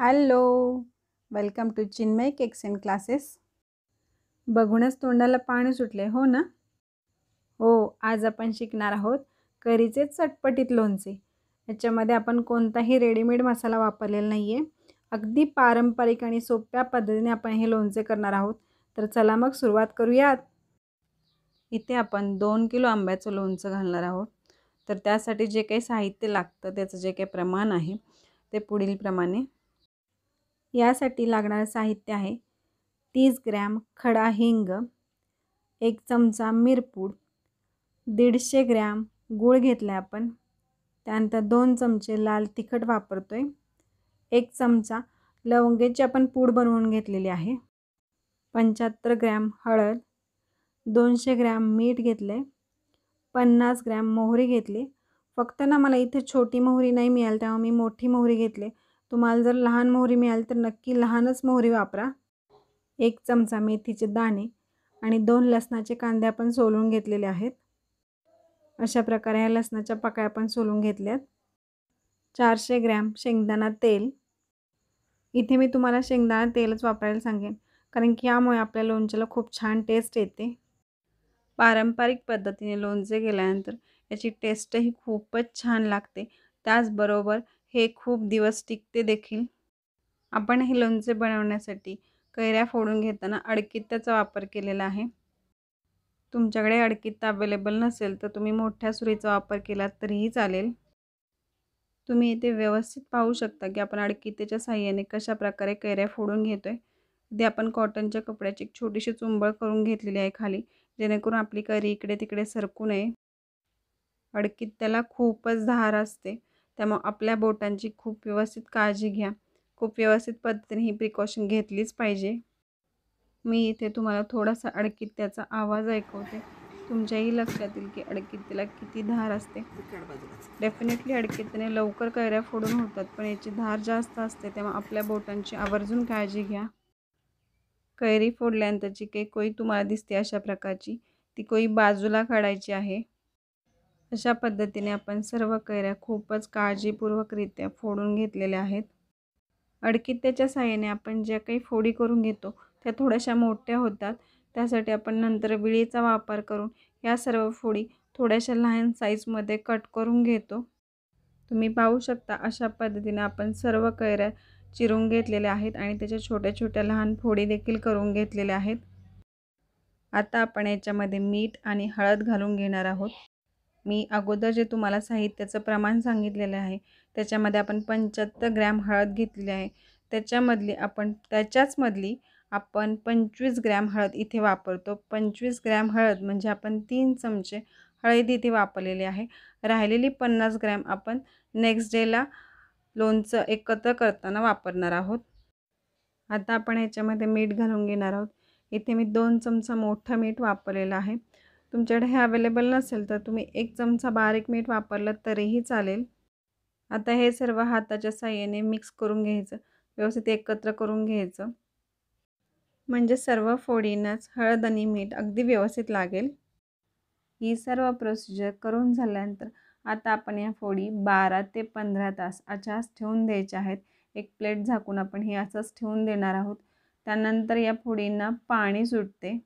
hello welcome to Chinmay cakes and classes बघूनच तोंडाला पाणी सुटले हो ना हो आज आपण शिकणार आहोत करीचे चटपटीत लोणचे याच्यामध्ये आपण कोणताही रेडीमेड मसाला वापरलेला नाही आहे अगदी पारंपरिक आणि सोप्या पद्धतीने आपण हे लोणचे करणार आहोत तर चला मग सुरुवात करूयात इथे आपण दोन किलो आंब्याचं लोणचं घालणार आहोत तर त्यासाठी जे काही साहित्य लागतं त्याचं जे काही प्रमाण आहे ते पुढीलप्रमाणे यासाठी लागणारं साहित्य आहे तीस ग्रॅम खडा हिंग एक चमचा मिरपूड दीडशे ग्रॅम गूळ घेतला आहे आपण त्यानंतर दोन चमचे लाल तिखट वापरतो आहे एक चमचा लवंगेची आपण पूड बनवून घेतलेली आहे पंच्याहत्तर ग्रॅम हळद दोनशे ग्रॅम मीठ घेतलं आहे पन्नास ग्रॅम मोहरी घेतली फक्त ना मला इथे छोटी मोहरी नाही मिळाली तेव्हा मी मोठी मोहरी घेतली तुम्हाला जर लहान मोहरी मिळाली तर नक्की लहानच मोहरी वापरा एक चमचा मेथीचे दाणे आणि दोन लसणाचे कांदे आपण सोलून घेतलेले आहेत अशा प्रकारे ह्या लसणाच्या पकाया आपण सोलून घेतल्यात चारशे ग्रॅम शेंगदाणा तेल इथे मी तुम्हाला शेंगदाणा तेलच वापरायला सांगेन कारण की यामुळे आपल्या लोणच्याला खूप छान टेस्ट येते पारंपरिक पद्धतीने लोणचे केल्यानंतर याची टेस्टही खूपच छान लागते त्याचबरोबर हे खूप दिवस टिकते देखील आपण हे लोणचे बनवण्यासाठी कैऱ्या फोडून घेताना अडकित्त्याचा वापर केलेला आहे तुमच्याकडे अडकित्ता अवेलेबल नसेल तर तुम्ही मोठ्या सुरीचा वापर केला तरीही चालेल तुम्ही इथे व्यवस्थित पाहू शकता की आपण अडकित्त्याच्या साह्याने कशाप्रकारे कैऱ्या फोडून घेतो आहे इथे आपण कॉटनच्या कपड्याची एक छोटीशी चुंबळ करून घेतलेली आहे खाली जेणेकरून आपली कैरी इकडे तिकडे सरकू नये अडकित्त्याला खूपच धार असते त्यामुळे आपल्या बोटांची खूप व्यवस्थित काळजी घ्या खूप व्यवस्थित पद्धतीने ही प्रिकॉशन घेतलीच पाहिजे मी इथे तुम्हाला थोडासा त्याचा आवाज ऐकवते तुमच्याही लक्षात येईल की त्याला किती धार असते डेफिनेटली अडकित्त्याने लवकर कैऱ्या फोडून होतात पण याची धार जास्त असते तेव्हा आपल्या बोटांची आवर्जून काळजी घ्या कैरी फोडल्यानंतरची काही कोई तुम्हाला दिसते अशा प्रकारची ती कोई बाजूला काढायची आहे अशा पद्धतीने आपण सर्व कैऱ्या खूपच काळजीपूर्वकरित्या फोडून घेतलेल्या आहेत त्याच्या साह्याने आपण ज्या काही फोडी करून घेतो त्या थोड्याशा मोठ्या होतात त्यासाठी आपण नंतर विळीचा वापर करून या सर्व फोडी थोड्याशा लहान साईजमध्ये कट करून घेतो तुम्ही पाहू शकता अशा पद्धतीने आपण सर्व कैऱ्या चिरून घेतलेल्या आहेत आणि त्याच्या छोट्या छोट्या लहान फोडी देखील करून घेतलेल्या आहेत आता आपण याच्यामध्ये मीठ आणि हळद घालून घेणार आहोत मी अगोदर जे तुम्हाला साहित्याचं प्रमाण सांगितलेलं आहे त्याच्यामध्ये आपण पंच्याहत्तर ग्रॅम हळद घेतली आहे त्याच्यामधली आपण त्याच्याचमधली आपण पंचवीस ग्रॅम हळद इथे वापरतो पंचवीस ग्रॅम हळद म्हणजे आपण तीन चमचे हळद इथे वापरलेली आहे राहिलेली पन्नास ग्रॅम आपण नेक्स्ट डेला लोणचं एकत्र करताना वापरणार आहोत आता आपण ह्याच्यामध्ये मीठ घालून घेणार आहोत इथे मी दोन चमचा मोठं मीठ वापरलेलं आहे तुमच्याकडे हे अवेलेबल नसेल तर तुम्ही एक चमचा बारीक मीठ वापरलं तरीही चालेल आता हे सर्व हाताच्या साह्याने मिक्स करून घ्यायचं व्यवस्थित एकत्र करून घ्यायचं म्हणजे सर्व फोडीनंच हळद आणि मीठ अगदी व्यवस्थित लागेल ही सर्व प्रोसिजर करून झाल्यानंतर आता आपण या फोडी बारा ते पंधरा तास अशाच ठेवून द्यायच्या आहेत एक प्लेट झाकून आपण हे असंच ठेवून देणार आहोत त्यानंतर या फोडींना पाणी सुटते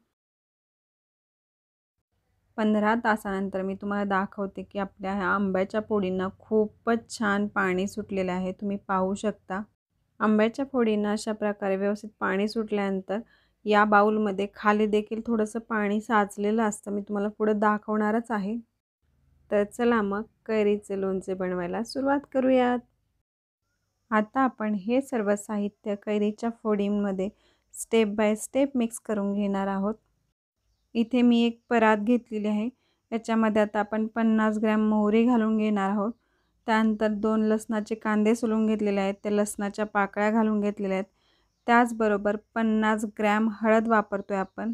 पंधरा तासानंतर मी तुम्हाला दाखवते की आपल्या ह्या आंब्याच्या फोडींना खूपच छान पाणी सुटलेलं आहे तुम्ही पाहू शकता आंब्याच्या फोडींना अशा प्रकारे व्यवस्थित पाणी सुटल्यानंतर या बाऊलमध्ये खाली देखील थोडंसं पाणी साचलेलं असतं मी तुम्हाला पुढं दाखवणारच आहे तर चला मग कैरीचे लोणचे बनवायला सुरुवात करूयात आता आपण हे सर्व साहित्य कैरीच्या फोडींमध्ये स्टेप बाय स्टेप मिक्स करून घेणार आहोत इथे मी एक परात घेतलेली आहे याच्यामध्ये आता आपण पन्नास ग्रॅम मोहरी घालून घेणार आहोत त्यानंतर दोन लसणाचे कांदे सोलून घेतलेले आहेत त्या लसणाच्या पाकळ्या घालून घेतलेल्या आहेत त्याचबरोबर पन्नास ग्रॅम हळद वापरतो आहे आपण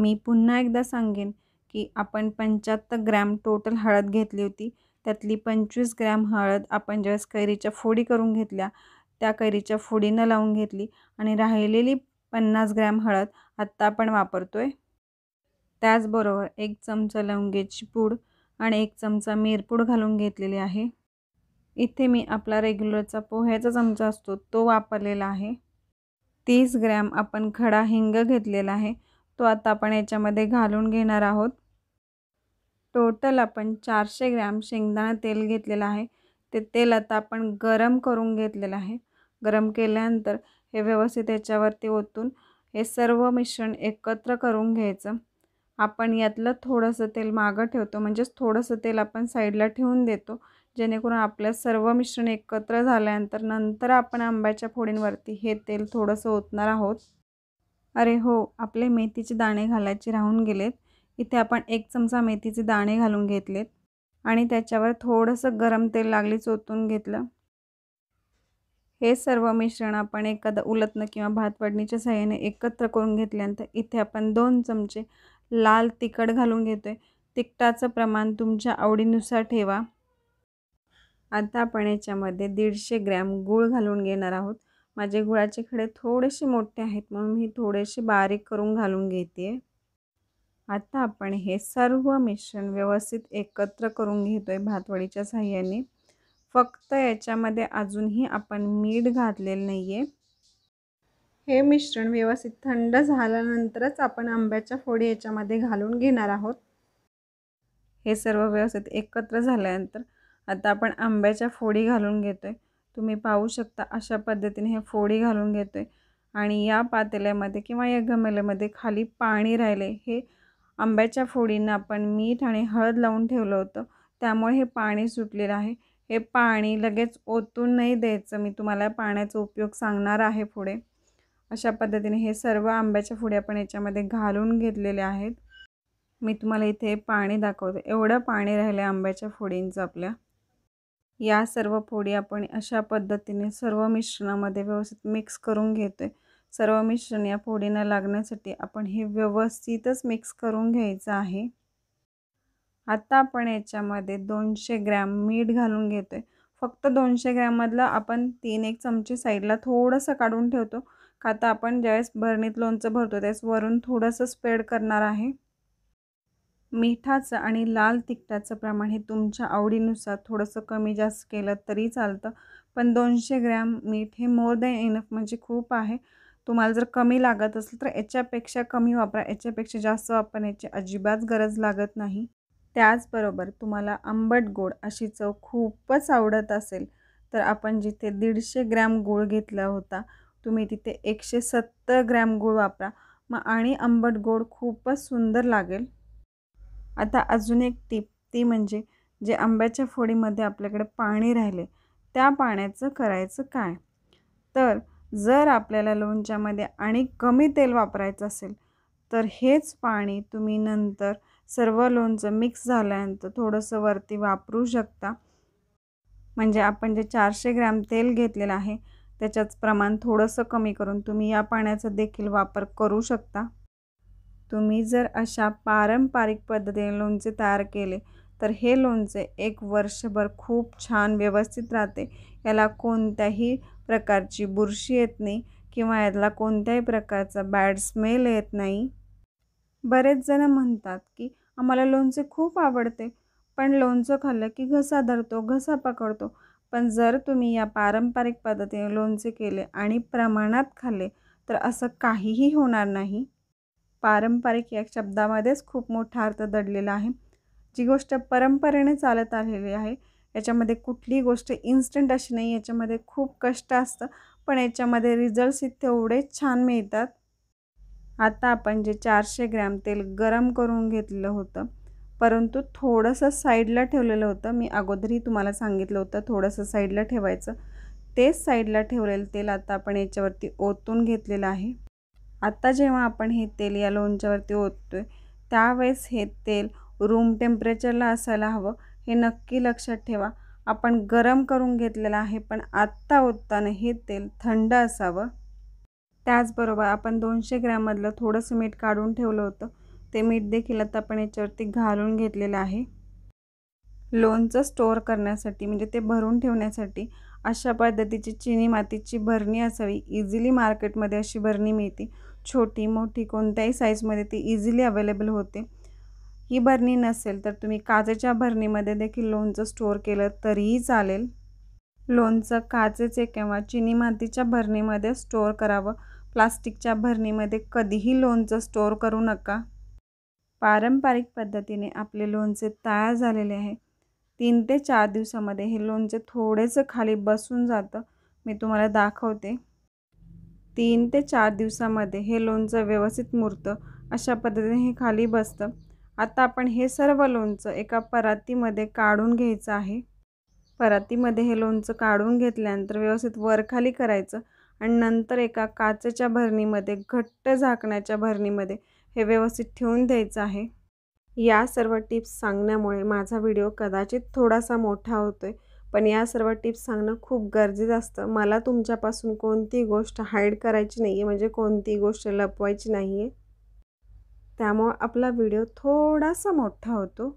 मी पुन्हा एकदा सांगेन की आपण पंच्याहत्तर ग्रॅम टोटल हळद घेतली होती त्यातली पंचवीस ग्रॅम हळद आपण ज्यावेळेस कैरीच्या फोडी करून घेतल्या त्या कैरीच्या फोडीनं लावून घेतली आणि राहिलेली पन्नास ग्रॅम हळद आत्ता आपण वापरतो आहे त्याचबरोबर एक चमचा लवंगेची पूड आणि एक चमचा मिरपूड घालून घेतलेली आहे इथे मी आपला रेग्युलरचा पोह्याचा चमचा असतो तो वापरलेला आहे तीस ग्रॅम आपण खडा हिंग घेतलेला आहे तो आता आपण याच्यामध्ये घालून घेणार आहोत टोटल आपण चारशे ग्रॅम शेंगदाणा तेल घेतलेलं आहे ते तेल आता आपण गरम करून घेतलेलं आहे गरम केल्यानंतर हे व्यवस्थित याच्यावरती ओतून हे सर्व मिश्रण एकत्र करून घ्यायचं आपण यातलं थोडंसं तेल मागं ठेवतो म्हणजेच थोडंसं तेल आपण साईडला ठेवून देतो जेणेकरून आपलं सर्व मिश्रण एकत्र झाल्यानंतर नंतर आपण आंब्याच्या फोडींवरती हे तेल थोडंसं ओतणार आहोत अरे हो आपले मेथीचे दाणे घालायचे राहून गेलेत इथे आपण एक चमचा मेथीचे दाणे घालून घेतलेत आणि त्याच्यावर थोडंसं गरम तेल लागलीच ओतून घेतलं हे सर्व मिश्रण आपण एखादं उलटणं किंवा भातवडणीच्या सहाय्याने एकत्र करून घेतल्यानंतर इथे आपण दोन चमचे लाल तिखट घालून घेतो आहे तिखटाचं प्रमाण तुमच्या आवडीनुसार ठेवा आता आपण याच्यामध्ये दीडशे ग्रॅम गूळ घालून घेणार आहोत माझे गुळाचे खडे थोडेसे मोठे आहेत म्हणून मी थोडेसे बारीक करून घालून घेते आता आपण हे सर्व मिश्रण व्यवस्थित एकत्र करून घेतो आहे भातवडीच्या साह्याने फक्त याच्यामध्ये अजूनही आपण मीठ घातलेलं नाही आहे हे मिश्रण व्यवस्थित थंड झाल्यानंतरच आपण आंब्याच्या फोडी याच्यामध्ये घालून घेणार आहोत हे सर्व व्यवस्थित एकत्र झाल्यानंतर आता आपण आंब्याच्या फोडी घालून घेतो आहे तुम्ही पाहू शकता अशा पद्धतीने हे फोडी घालून घेतो आहे आणि या पातेल्यामध्ये किंवा या गमेल्यामध्ये खाली पाणी राहिले हे आंब्याच्या फोडींना आपण मीठ आणि हळद लावून ठेवलं होतं त्यामुळे हे पाणी सुटलेलं आहे हे पाणी लगेच ओतून नाही द्यायचं मी तुम्हाला पाण्याचा उपयोग सांगणार आहे पुढे अशा पद्धतीने हे सर्व आंब्याच्या फुड्या आपण याच्यामध्ये घालून घेतलेले आहेत मी तुम्हाला इथे पाणी दाखवते एवढं पाणी राहिलं आंब्याच्या फोडींचं आपल्या या सर्व फोडी आपण अशा पद्धतीने सर्व मिश्रणामध्ये व्यवस्थित मिक्स करून घेतो सर्व मिश्रण या फोडींना लागण्यासाठी आपण हे व्यवस्थितच मिक्स करून घ्यायचं आहे आता आपण याच्यामध्ये दोनशे ग्रॅम मीठ घालून घेतो आहे फक्त दोनशे ग्रॅममधलं आपण तीन एक चमचे साईडला थोडंसं काढून ठेवतो का आपण ज्यावेळेस भरणीत लोणचं भरतो त्यावेळेस वरून थोडंसं स्प्रेड करणार आहे मिठाचं आणि लाल तिखटाचं प्रमाण हे तुमच्या आवडीनुसार थोडंसं कमी जास्त केलं तरी चालतं पण दोनशे ग्रॅम मीठ हे मोर दॅन इनफ म्हणजे खूप आहे तुम्हाला जर कमी लागत असेल तर याच्यापेक्षा कमी वापरा याच्यापेक्षा जास्त वापरण्याची अजिबात गरज लागत नाही त्याचबरोबर तुम्हाला आंबट गोड अशी चव खूपच आवडत असेल तर आपण जिथे दीडशे ग्रॅम गूळ घेतला होता तुम्ही तिथे एकशे सत्तर ग्रॅम गूळ वापरा मग आणि आंबट गोड खूपच सुंदर लागेल आता अजून एक टीप ती म्हणजे जे आंब्याच्या फोडीमध्ये आपल्याकडे पाणी राहिले त्या पाण्याचं करायचं काय तर जर आपल्याला लोणच्यामध्ये आणि कमी तेल वापरायचं असेल तर हेच पाणी तुम्ही नंतर सर्व लोणचं मिक्स झाल्यानंतर थोडंसं वरती वापरू शकता म्हणजे आपण जे चारशे ग्रॅम तेल घेतलेलं आहे त्याच्याच प्रमाण थोडंसं कमी करून तुम्ही या पाण्याचा देखील वापर करू शकता तुम्ही जर अशा पारंपरिक पद्धतीने लोणचे तयार केले तर हे लोणचे एक वर्षभर खूप छान व्यवस्थित राहते याला कोणत्याही प्रकारची बुरशी येत नाही किंवा यातला कोणत्याही प्रकारचा बॅड स्मेल येत नाही बरेच जण म्हणतात की आम्हाला लोणचे खूप आवडते पण लोणचं खाल्लं की घसा धरतो घसा पकडतो पण जर तुम्ही या पारंपरिक पद्धतीने लोणचे केले आणि प्रमाणात खाल्ले तर असं काहीही होणार नाही पारंपरिक या शब्दामध्येच खूप मोठा अर्थ दडलेला आहे जी गोष्ट परंपरेने चालत आलेली आहे याच्यामध्ये कुठलीही गोष्ट इन्स्टंट अशी नाही याच्यामध्ये खूप कष्ट असतं पण याच्यामध्ये रिझल्ट्स तेवढे छान मिळतात आता आपण जे चारशे ग्रॅम तेल गरम करून घेतलं होतं परंतु थोडंसं साईडला ठेवलेलं होतं मी अगोदरही तुम्हाला सांगितलं होतं थोडंसं साईडला ठेवायचं तेच साईडला ठेवलेलं तेल आता आपण याच्यावरती ओतून घेतलेलं आहे आत्ता जेव्हा आपण हे तेल या लोणच्यावरती ओततो आहे त्यावेळेस हे तेल रूम टेम्परेचरला असायला हवं हे नक्की लक्षात ठेवा आपण गरम करून घेतलेलं आहे पण आत्ता ओतताना हे तेल थंड असावं त्याचबरोबर आपण दोनशे ग्रॅममधलं थोडंसं मीठ काढून ठेवलं होतं ते मीठ देखील आता आपण याच्यावरती घालून घेतलेलं आहे लोणचं स्टोअर करण्यासाठी म्हणजे ते भरून ठेवण्यासाठी अशा पद्धतीची चिनी मातीची भरणी असावी इझिली मार्केटमध्ये अशी भरणी मिळते छोटी मोठी कोणत्याही साईजमध्ये ती इझिली अवेलेबल होते ही भरणी नसेल तर तुम्ही काचेच्या भरणीमध्ये देखील लोणचं स्टोअर केलं तरीही चालेल लोणचं काचेचे किंवा चिनी मातीच्या भरणीमध्ये स्टोअर करावं प्लास्टिकच्या भरणीमध्ये कधीही लोणचं स्टोअर करू नका पारंपरिक पद्धतीने आपले लोणचे तयार झालेले आहे तीन ते चार दिवसामध्ये हे लोणचे थोडेसं खाली बसून जातं मी तुम्हाला दाखवते तीन ते चार दिवसामध्ये हे लोणचं व्यवस्थित मुरतं अशा पद्धतीने हे खाली बसतं आता आपण हे सर्व लोणचं एका परातीमध्ये काढून घ्यायचं आहे परातीमध्ये हे लोणचं काढून घेतल्यानंतर व्यवस्थित वरखाली करायचं आणि नंतर एका काचेच्या भरणीमध्ये घट्ट झाकण्याच्या भरणीमध्ये हे व्यवस्थित ठेवून द्यायचं आहे या सर्व टिप्स सांगण्यामुळे माझा व्हिडिओ कदाचित थोडासा मोठा होतो आहे पण या सर्व टिप्स सांगणं खूप गरजेचं असतं मला तुमच्यापासून कोणती गोष्ट हाईड करायची नाही आहे म्हणजे कोणती गोष्ट लपवायची नाही आहे त्यामुळं आपला व्हिडिओ थोडासा मोठा होतो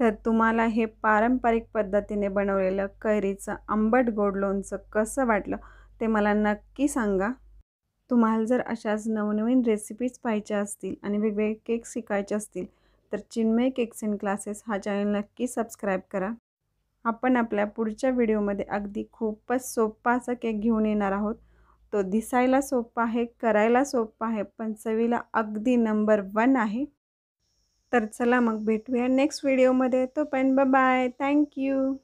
तर तुम्हाला हे पारंपरिक पद्धतीने बनवलेलं कैरीचं आंबट गोड लोणचं कसं वाटलं ते मला नक्की सांगा तुम्हाला जर अशाच नवनवीन रेसिपीज पाहिजे असतील आणि वेगवेगळे केक शिकायचे असतील तर चिन्मय केक्स अँड क्लासेस हा चॅनल नक्की सबस्क्राईब करा आपण आपल्या पुढच्या व्हिडिओमध्ये अगदी खूपच सोपा असा केक घेऊन येणार आहोत तो दिसायला सोपा आहे करायला सोपा आहे पण चवीला अगदी नंबर वन आहे तर चला मग भेटूया नेक्स्ट व्हिडिओमध्ये तो पण बाय थँक्यू